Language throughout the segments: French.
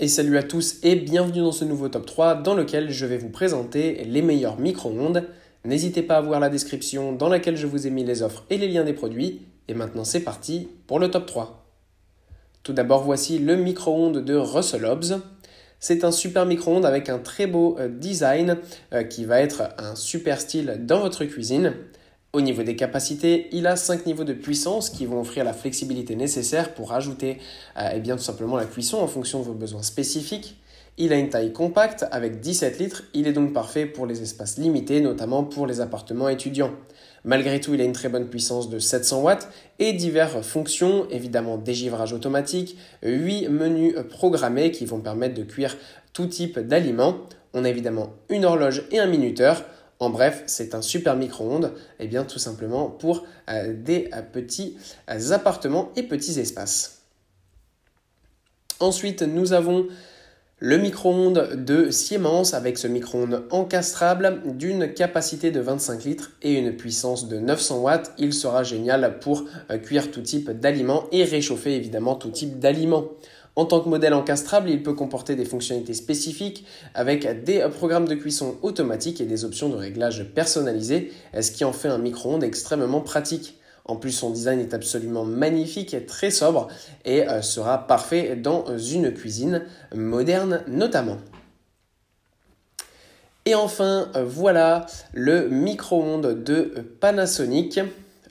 Et salut à tous et bienvenue dans ce nouveau top 3 dans lequel je vais vous présenter les meilleurs micro-ondes. N'hésitez pas à voir la description dans laquelle je vous ai mis les offres et les liens des produits. Et maintenant c'est parti pour le top 3. Tout d'abord voici le micro-ondes de Russell Hobbs. C'est un super micro-ondes avec un très beau euh, design euh, qui va être un super style dans votre cuisine. Au niveau des capacités, il a 5 niveaux de puissance qui vont offrir la flexibilité nécessaire pour ajouter et euh, eh bien, tout simplement la cuisson en fonction de vos besoins spécifiques. Il a une taille compacte avec 17 litres, il est donc parfait pour les espaces limités, notamment pour les appartements étudiants. Malgré tout, il a une très bonne puissance de 700 watts et diverses fonctions, évidemment dégivrage automatique, 8 menus programmés qui vont permettre de cuire tout type d'aliments. On a évidemment une horloge et un minuteur. En bref, c'est un super micro-ondes, et eh bien tout simplement pour euh, des euh, petits euh, appartements et petits espaces. Ensuite, nous avons le micro-ondes de Siemens avec ce micro-ondes encastrable d'une capacité de 25 litres et une puissance de 900 watts. Il sera génial pour cuire tout type d'aliments et réchauffer évidemment tout type d'aliments. En tant que modèle encastrable, il peut comporter des fonctionnalités spécifiques avec des programmes de cuisson automatiques et des options de réglage personnalisées, ce qui en fait un micro-ondes extrêmement pratique. En plus, son design est absolument magnifique, et très sobre et euh, sera parfait dans une cuisine moderne notamment. Et enfin, euh, voilà le micro-ondes de Panasonic.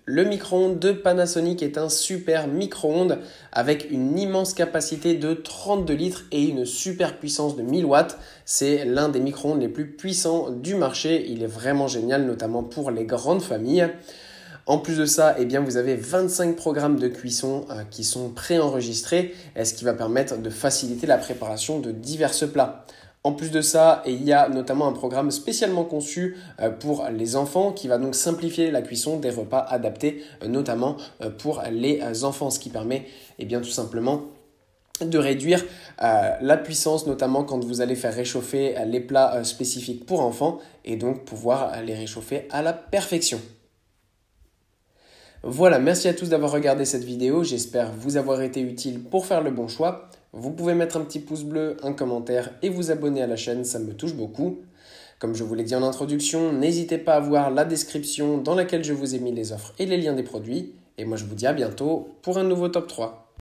Le micro-ondes de Panasonic est un super micro-ondes avec une immense capacité de 32 litres et une super puissance de 1000 watts. C'est l'un des micro-ondes les plus puissants du marché. Il est vraiment génial, notamment pour les grandes familles. En plus de ça, eh bien, vous avez 25 programmes de cuisson euh, qui sont préenregistrés, ce qui va permettre de faciliter la préparation de divers plats. En plus de ça, il y a notamment un programme spécialement conçu euh, pour les enfants qui va donc simplifier la cuisson des repas adaptés euh, notamment euh, pour les enfants, ce qui permet et eh bien, tout simplement de réduire la puissance, notamment quand vous allez faire réchauffer les plats spécifiques pour enfants, et donc pouvoir les réchauffer à la perfection. Voilà, merci à tous d'avoir regardé cette vidéo, j'espère vous avoir été utile pour faire le bon choix. Vous pouvez mettre un petit pouce bleu, un commentaire et vous abonner à la chaîne, ça me touche beaucoup. Comme je vous l'ai dit en introduction, n'hésitez pas à voir la description dans laquelle je vous ai mis les offres et les liens des produits. Et moi je vous dis à bientôt pour un nouveau top 3.